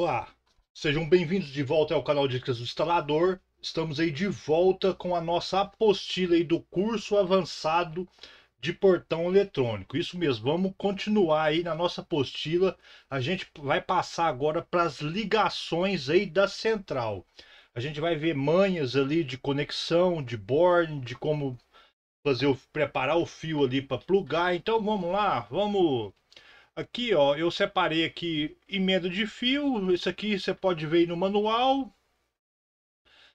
Olá, sejam bem-vindos de volta ao canal Dicas do Instalador. Estamos aí de volta com a nossa apostila aí do curso avançado de portão eletrônico. Isso mesmo, vamos continuar aí na nossa apostila. A gente vai passar agora para as ligações aí da central. A gente vai ver manhas ali de conexão, de borne, de como fazer o, preparar o fio ali para plugar. Então vamos lá, vamos Aqui, ó, eu separei aqui emenda de fio. Isso aqui você pode ver no manual.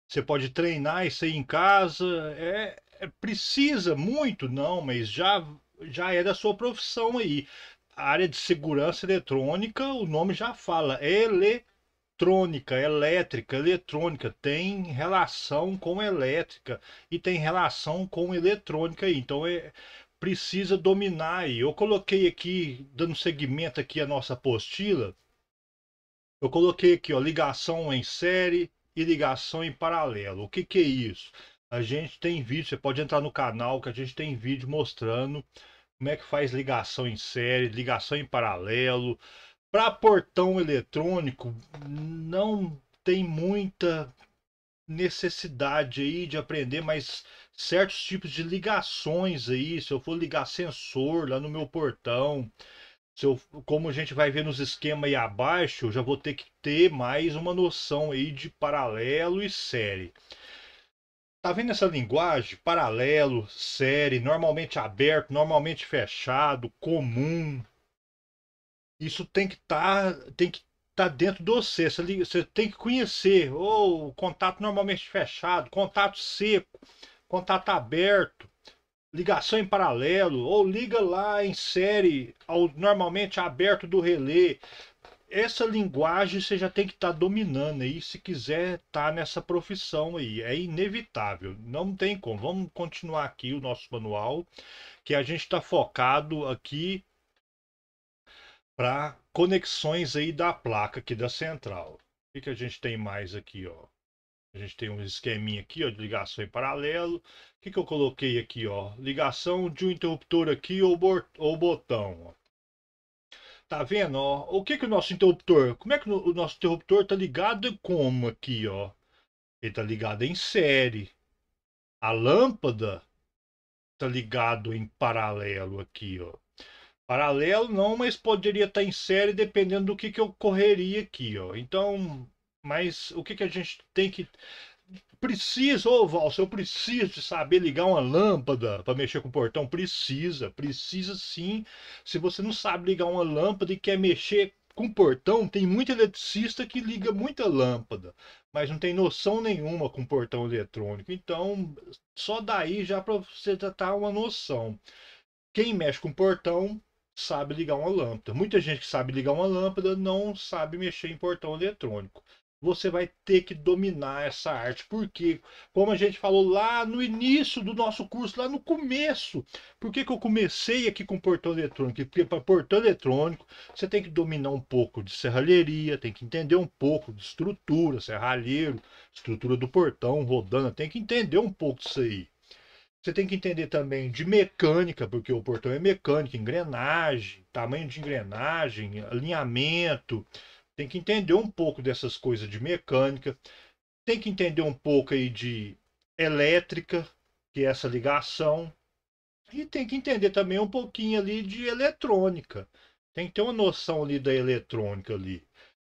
Você pode treinar isso aí em casa. É, é, precisa muito, não, mas já, já é da sua profissão aí. A área de segurança eletrônica, o nome já fala, é eletrônica, elétrica, eletrônica, tem relação com elétrica e tem relação com eletrônica aí. Então é, precisa dominar aí. Eu coloquei aqui, dando segmento aqui a nossa apostila, eu coloquei aqui, ó, ligação em série e ligação em paralelo. O que que é isso? A gente tem vídeo, você pode entrar no canal que a gente tem vídeo mostrando como é que faz ligação em série, ligação em paralelo. Para portão eletrônico, não tem muita necessidade aí de aprender, mas certos tipos de ligações aí, se eu for ligar sensor lá no meu portão, se eu, como a gente vai ver nos esquemas aí abaixo, eu já vou ter que ter mais uma noção aí de paralelo e série. Tá vendo essa linguagem? Paralelo, série, normalmente aberto, normalmente fechado, comum. Isso tem que estar tá, tem que tá dentro de você. Você tem que conhecer. Ou oh, contato normalmente fechado, contato seco contato aberto, ligação em paralelo, ou liga lá em série, ao, normalmente aberto do relé. Essa linguagem você já tem que estar tá dominando aí, se quiser estar tá nessa profissão aí. É inevitável, não tem como. Vamos continuar aqui o nosso manual, que a gente está focado aqui para conexões aí da placa aqui da central. O que, que a gente tem mais aqui, ó? A gente tem um esqueminha aqui, ó, de ligação em paralelo. O que, que eu coloquei aqui, ó? Ligação de um interruptor aqui ou, ou botão, ó. Tá vendo, ó? O que que o nosso interruptor... Como é que o nosso interruptor tá ligado como aqui, ó? Ele tá ligado em série. A lâmpada tá ligado em paralelo aqui, ó. Paralelo não, mas poderia estar tá em série dependendo do que que eu correria aqui, ó. Então, mas o que, que a gente tem que. Precisa, ô Valso, eu preciso de saber ligar uma lâmpada para mexer com o portão. Precisa, precisa sim. Se você não sabe ligar uma lâmpada e quer mexer com portão, tem muito eletricista que liga muita lâmpada, mas não tem noção nenhuma com portão eletrônico. Então, só daí já para você ter tá uma noção. Quem mexe com portão sabe ligar uma lâmpada. Muita gente que sabe ligar uma lâmpada não sabe mexer em portão eletrônico você vai ter que dominar essa arte. Porque, como a gente falou lá no início do nosso curso, lá no começo, por que, que eu comecei aqui com portão eletrônico? Porque para portão eletrônico você tem que dominar um pouco de serralheria, tem que entender um pouco de estrutura, serralheiro, estrutura do portão, rodando tem que entender um pouco disso aí. Você tem que entender também de mecânica, porque o portão é mecânico engrenagem, tamanho de engrenagem, alinhamento, tem que entender um pouco dessas coisas de mecânica, tem que entender um pouco aí de elétrica, que é essa ligação, e tem que entender também um pouquinho ali de eletrônica. Tem que ter uma noção ali da eletrônica ali.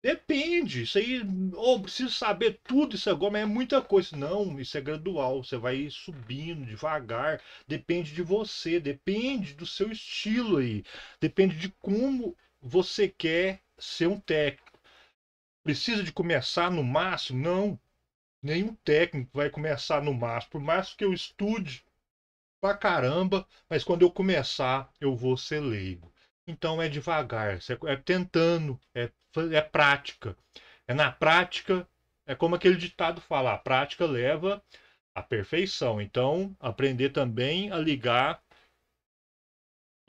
Depende, isso aí, ou preciso saber tudo isso agora, mas é muita coisa. Não, isso é gradual, você vai subindo devagar, depende de você, depende do seu estilo aí, depende de como você quer ser um técnico precisa de começar no máximo. Não. Nenhum técnico vai começar no máximo. Por mais que eu estude pra caramba, mas quando eu começar, eu vou ser leigo. Então é devagar, é, é tentando, é, é prática. É na prática, é como aquele ditado fala, a prática leva à perfeição. Então, aprender também a ligar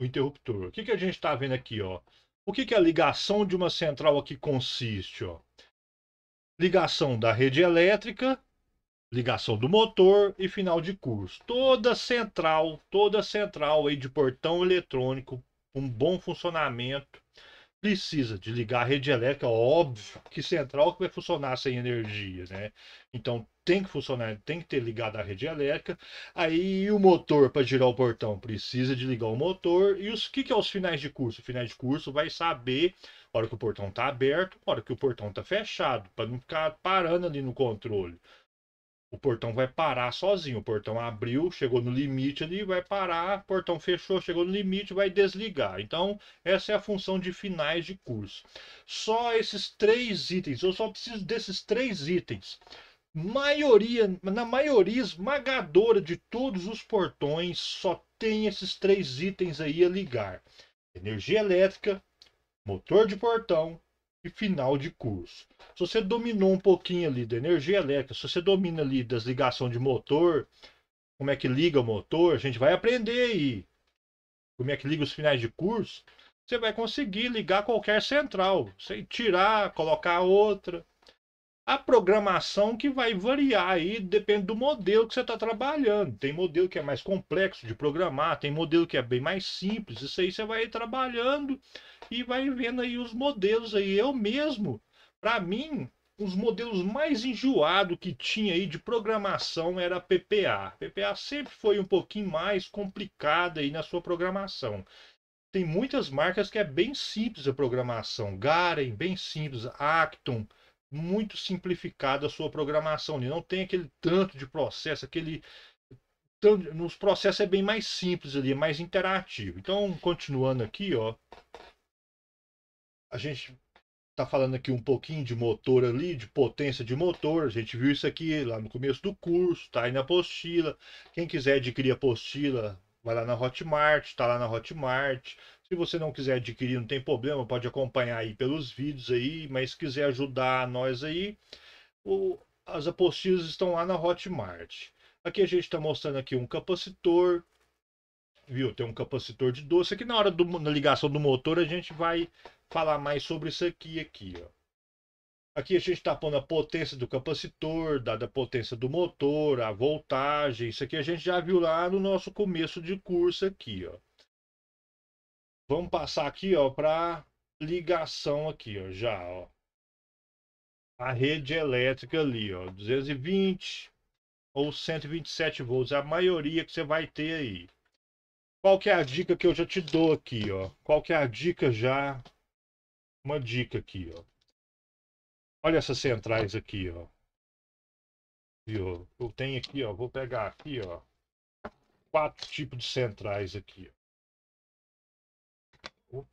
o interruptor. O que, que a gente está vendo aqui? Ó? O que, que a ligação de uma central aqui consiste? Ó? ligação da rede elétrica, ligação do motor e final de curso. Toda central, toda central aí de portão eletrônico, um bom funcionamento, precisa de ligar a rede elétrica, óbvio que central que vai funcionar sem energia, né? Então tem que funcionar, tem que ter ligado a rede elétrica. Aí o motor para girar o portão precisa de ligar o motor. E os que que é os finais de curso? O finais de curso vai saber hora que o portão tá aberto, hora que o portão tá fechado, para não ficar parando ali no controle. O portão vai parar sozinho. O portão abriu, chegou no limite ali, vai parar. O portão fechou, chegou no limite, vai desligar. Então, essa é a função de finais de curso. Só esses três itens, eu só preciso desses três itens. Maioria, na maioria esmagadora de todos os portões, só tem esses três itens aí a ligar: energia elétrica, motor de portão e final de curso. Se você dominou um pouquinho ali da energia elétrica, se você domina ali das ligações de motor, como é que liga o motor, a gente vai aprender aí como é que liga os finais de curso, você vai conseguir ligar qualquer central, sem tirar, colocar outra. A programação que vai variar aí depende do modelo que você está trabalhando. Tem modelo que é mais complexo de programar, tem modelo que é bem mais simples. Isso aí você vai trabalhando e vai vendo aí os modelos aí. Eu mesmo, para mim, os modelos mais enjoados que tinha aí de programação era PPA. PPA sempre foi um pouquinho mais complicada aí na sua programação. Tem muitas marcas que é bem simples a programação. Garen, bem simples. Acton, muito simplificada a sua programação. Né? Não tem aquele tanto de processo, aquele... Nos processos é bem mais simples ali, é mais interativo. Então, continuando aqui, ó a gente está falando aqui um pouquinho de motor ali, de potência de motor. A gente viu isso aqui lá no começo do curso, está aí na apostila. Quem quiser adquirir a apostila, vai lá na Hotmart, está lá na Hotmart. Se você não quiser adquirir, não tem problema, pode acompanhar aí pelos vídeos aí, mas quiser ajudar nós aí, o, as apostilas estão lá na Hotmart. Aqui a gente está mostrando aqui um capacitor, viu? Tem um capacitor de doce. Aqui na hora da ligação do motor a gente vai falar mais sobre isso aqui aqui, ó. Aqui a gente está pondo a potência do capacitor, dada a potência do motor, a voltagem. Isso aqui a gente já viu lá no nosso começo de curso aqui, ó. Vamos passar aqui, ó, para ligação aqui, ó, já, ó. A rede elétrica ali, ó, 220 ou 127 volts, é a maioria que você vai ter aí. Qual que é a dica que eu já te dou aqui, ó? Qual que é a dica já uma dica aqui, ó. Olha essas centrais aqui, ó. Viu? Eu tenho aqui, ó. Vou pegar aqui, ó. Quatro tipos de centrais aqui. Ó.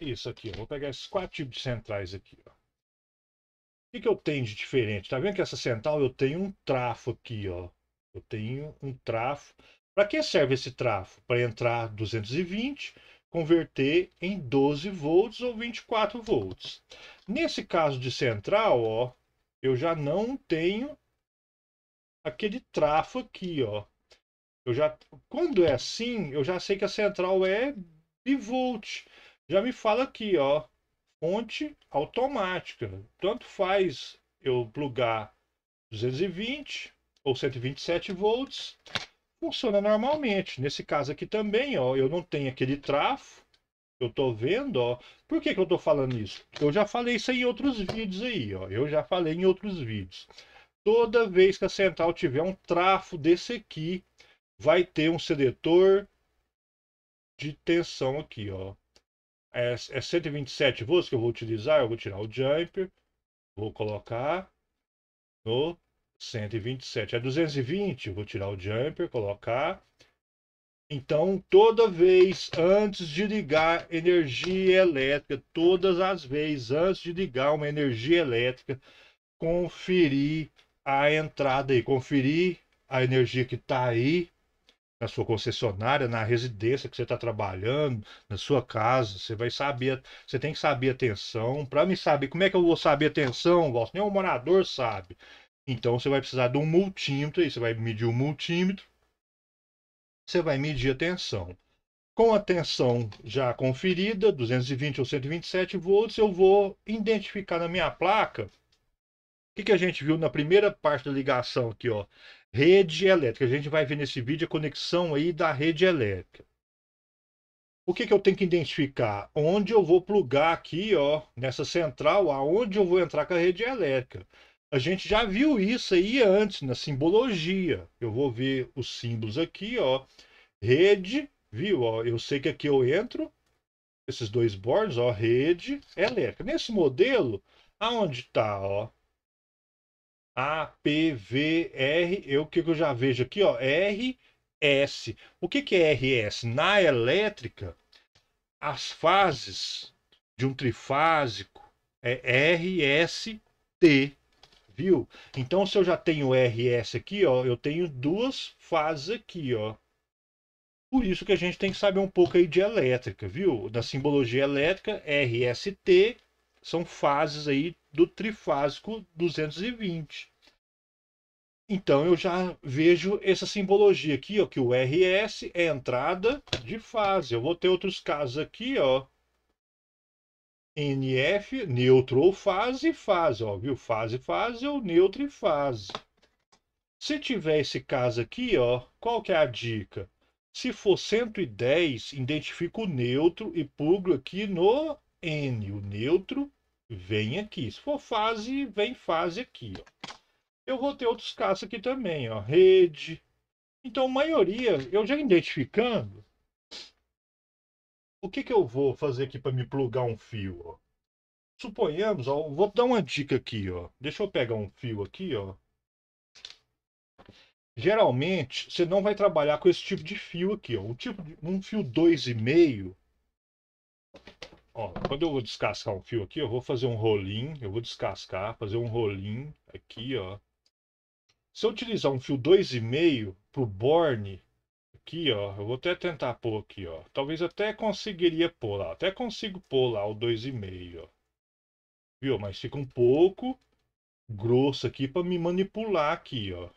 Isso aqui, ó. Vou pegar esses quatro tipos de centrais aqui, ó. O que, que eu tenho de diferente? Tá vendo que essa central eu tenho um trafo aqui, ó. Eu tenho um trafo. Para que serve esse trafo? Para entrar 220 converter em 12 volts ou 24 volts. Nesse caso de central, ó, eu já não tenho aquele trafo aqui, ó. Eu já, quando é assim, eu já sei que a central é bivolt. Já me fala aqui, ó, fonte automática. Tanto faz eu plugar 220 ou 127 volts funciona normalmente. Nesse caso aqui também, ó, eu não tenho aquele trafo. Eu tô vendo, ó. Por que, que eu tô falando isso? Eu já falei isso em outros vídeos aí, ó. Eu já falei em outros vídeos. Toda vez que a central tiver um trafo desse aqui, vai ter um seletor de tensão aqui, ó. É, é 127 volts que eu vou utilizar. Eu vou tirar o jumper, vou colocar no 127 a 220, vou tirar o jumper, colocar. Então, toda vez antes de ligar energia elétrica, todas as vezes antes de ligar uma energia elétrica, conferir a entrada aí, conferir a energia que está aí na sua concessionária, na residência que você está trabalhando, na sua casa, você vai saber, você tem que saber a tensão. Para mim saber, como é que eu vou saber a tensão, Nenhum morador sabe. Então você vai precisar de um multímetro, aí você vai medir o multímetro, você vai medir a tensão. Com a tensão já conferida, 220 ou 127 volts, eu vou identificar na minha placa o que, que a gente viu na primeira parte da ligação aqui, ó? Rede elétrica. A gente vai ver nesse vídeo a conexão aí da rede elétrica. O que, que eu tenho que identificar? Onde eu vou plugar aqui, ó, nessa central, aonde eu vou entrar com a rede elétrica. A gente já viu isso aí antes na simbologia. Eu vou ver os símbolos aqui, ó. Rede, viu? Ó, eu sei que aqui eu entro, esses dois bordes, ó, rede elétrica. Nesse modelo, aonde está, ó? APVR, eu que eu já vejo aqui, ó, RS. O que que é RS? Na elétrica, as fases de um trifásico é RST viu? Então, se eu já tenho RS aqui, ó, eu tenho duas fases aqui, ó. Por isso que a gente tem que saber um pouco aí de elétrica, viu? Da simbologia elétrica, RST são fases aí do trifásico 220. Então eu já vejo essa simbologia aqui, ó, que o RS é entrada de fase. Eu vou ter outros casos aqui, ó, NF, neutro ou fase, fase, ó, viu? Fase, fase ou neutro e fase. Se tiver esse caso aqui, ó, qual que é a dica? Se for 110, identifica o neutro e pulo aqui no N. O neutro vem aqui. Se for fase, vem fase aqui, ó. Eu vou ter outros casos aqui também, ó, rede. Então, maioria, eu já identificando, o que, que eu vou fazer aqui para me plugar um fio? Ó? Suponhamos, ó, vou dar uma dica aqui, ó. Deixa eu pegar um fio aqui, ó. Geralmente, você não vai trabalhar com esse tipo de fio aqui, ó. Um, tipo de, um fio 2,5. Ó, quando eu vou descascar um fio aqui, eu vou fazer um rolinho. Eu vou descascar, fazer um rolinho aqui, ó. Se eu utilizar um fio 2,5 para o borne, aqui, ó. Eu vou até tentar pôr aqui, ó. Talvez até conseguiria pôr lá. Até consigo pôr lá o 2,5, ó. Viu? Mas fica um pouco grosso aqui para me manipular aqui, ó.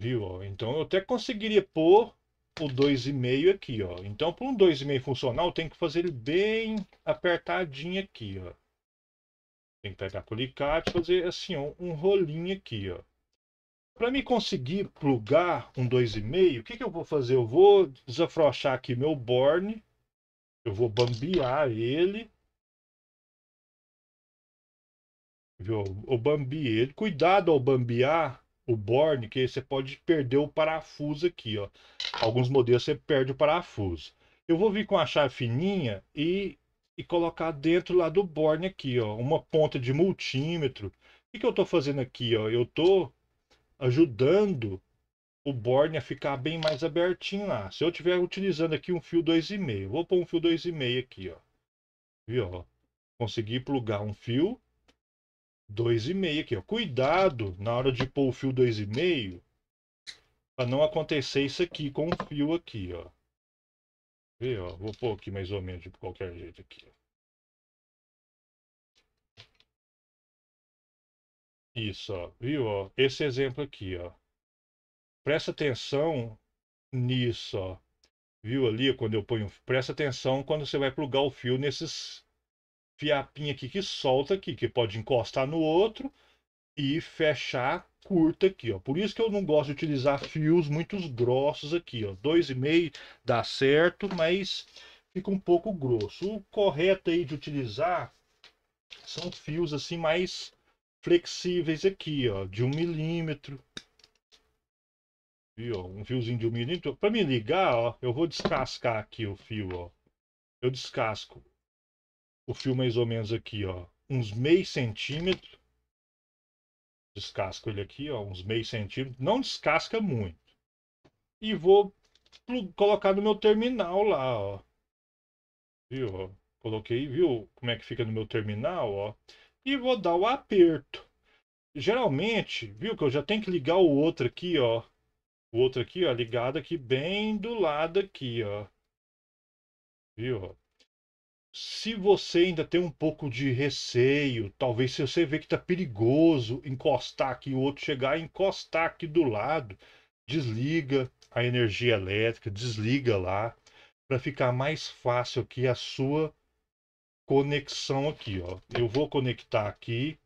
Viu? Ó? Então eu até conseguiria pôr o 2,5 aqui, ó. Então para um 2,5 funcional tem que fazer ele bem apertadinho aqui, ó. Tem que pegar com e fazer assim, ó, um rolinho aqui, ó. Para me conseguir plugar um 2,5, o que, que eu vou fazer? Eu vou desafrouxar aqui meu borne, eu vou bambear ele. Viu? Eu bambiei ele. Cuidado ao bambear o borne, que aí você pode perder o parafuso aqui, ó. Alguns modelos você perde o parafuso. Eu vou vir com a chave fininha e, e colocar dentro lá do borne aqui, ó. Uma ponta de multímetro. O que, que eu estou fazendo aqui, ó? Eu estou ajudando o borne a ficar bem mais abertinho lá. Se eu estiver utilizando aqui um fio 2,5, vou pôr um fio 2,5 aqui, ó. Viu, ó? Consegui plugar um fio 2,5 aqui, ó. Cuidado na hora de pôr o fio 2,5 para não acontecer isso aqui com o fio aqui, ó. Viu, ó? Vou pôr aqui mais ou menos de qualquer jeito aqui, ó. Isso, ó. viu? Ó, esse exemplo aqui, ó. Presta atenção nisso, ó. Viu ali quando eu ponho. Presta atenção quando você vai plugar o fio nesses fiapinhos aqui que solta aqui, que pode encostar no outro e fechar curta aqui, ó. Por isso que eu não gosto de utilizar fios muito grossos aqui, ó. meio dá certo, mas fica um pouco grosso. O correto aí de utilizar são fios assim mais flexíveis aqui, ó, de um milímetro. Viu, ó, um fiozinho de um milímetro. Então, Para me ligar, ó, eu vou descascar aqui o fio, ó. Eu descasco o fio mais ou menos aqui, ó, uns meio centímetro. Descasco ele aqui, ó, uns meio centímetro. Não descasca muito. E vou colocar no meu terminal lá, ó. Viu, ó. Coloquei, viu como é que fica no meu terminal, ó e vou dar o aperto. Geralmente, viu que eu já tenho que ligar o outro aqui, ó. O outro aqui, ó, ligado aqui bem do lado aqui, ó. Viu? Se você ainda tem um pouco de receio, talvez se você vê que tá perigoso encostar aqui, o outro chegar e encostar aqui do lado, desliga a energia elétrica, desliga lá, para ficar mais fácil aqui a sua conexão aqui, ó. Eu vou conectar aqui.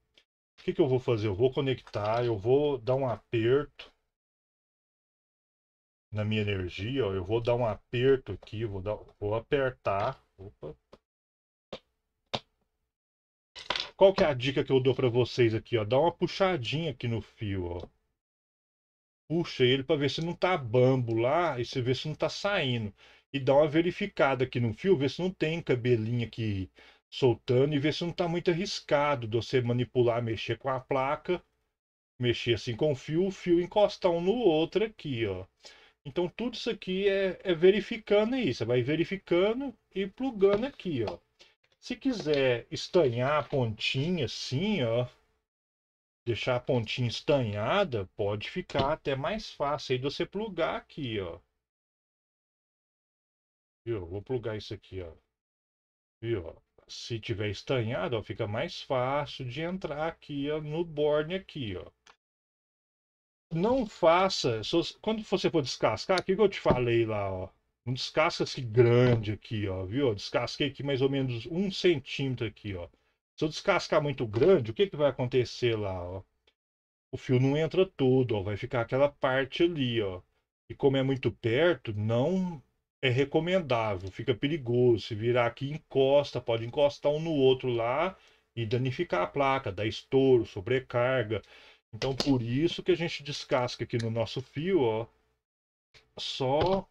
O que, que eu vou fazer? Eu vou conectar, eu vou dar um aperto na minha energia, ó. Eu vou dar um aperto aqui, vou, dar, vou apertar. Opa. Qual que é a dica que eu dou para vocês aqui, ó? Dá uma puxadinha aqui no fio, ó. Puxa ele para ver se não tá bambo lá e você vê se não tá saindo e dá uma verificada aqui no fio, ver se não tem cabelinho aqui soltando e ver se não está muito arriscado de você manipular, mexer com a placa, mexer assim com o fio, o fio encostar um no outro aqui, ó. Então tudo isso aqui é, é verificando aí, você vai verificando e plugando aqui, ó. Se quiser estanhar a pontinha assim, ó, deixar a pontinha estanhada, pode ficar até mais fácil aí de você plugar aqui, ó. Viu? Vou plugar isso aqui, ó. Viu? Se tiver estanhado, ó, fica mais fácil de entrar aqui ó, no borne aqui, ó. Não faça, quando você for descascar, o que eu te falei lá, ó. Não descasca esse grande aqui, ó, viu? Descasquei aqui mais ou menos um centímetro aqui, ó. Se eu descascar muito grande, o que, que vai acontecer lá, ó? O fio não entra todo, ó. Vai ficar aquela parte ali, ó. E como é muito perto, não é recomendável, fica perigoso. Se virar aqui, encosta, pode encostar um no outro lá e danificar a placa, dar estouro, sobrecarga. Então, por isso que a gente descasca aqui no nosso fio, ó, só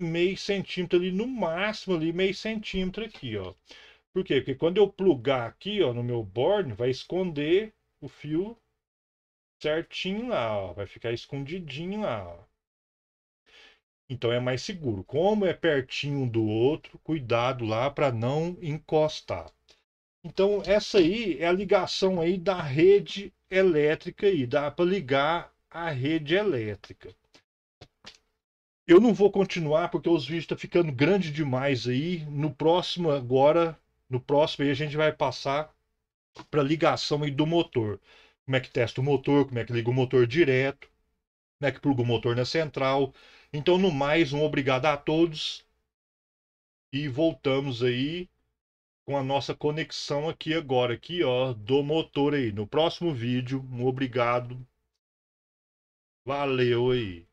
meio centímetro ali, no máximo ali, meio centímetro aqui, ó. Por quê? Porque quando eu plugar aqui, ó, no meu borne, vai esconder o fio certinho lá, ó, vai ficar escondidinho lá, ó. Então é mais seguro. Como é pertinho um do outro, cuidado lá para não encostar. Então essa aí é a ligação aí da rede elétrica e dá para ligar a rede elétrica. Eu não vou continuar porque os vídeos estão tá ficando grande demais aí. No próximo agora, no próximo aí a gente vai passar para ligação aí do motor. Como é que testa o motor, como é que liga o motor direto, como é que pluga o motor na central, então, no mais, um obrigado a todos. E voltamos aí com a nossa conexão aqui agora, aqui, ó, do motor aí. No próximo vídeo, um obrigado. Valeu aí.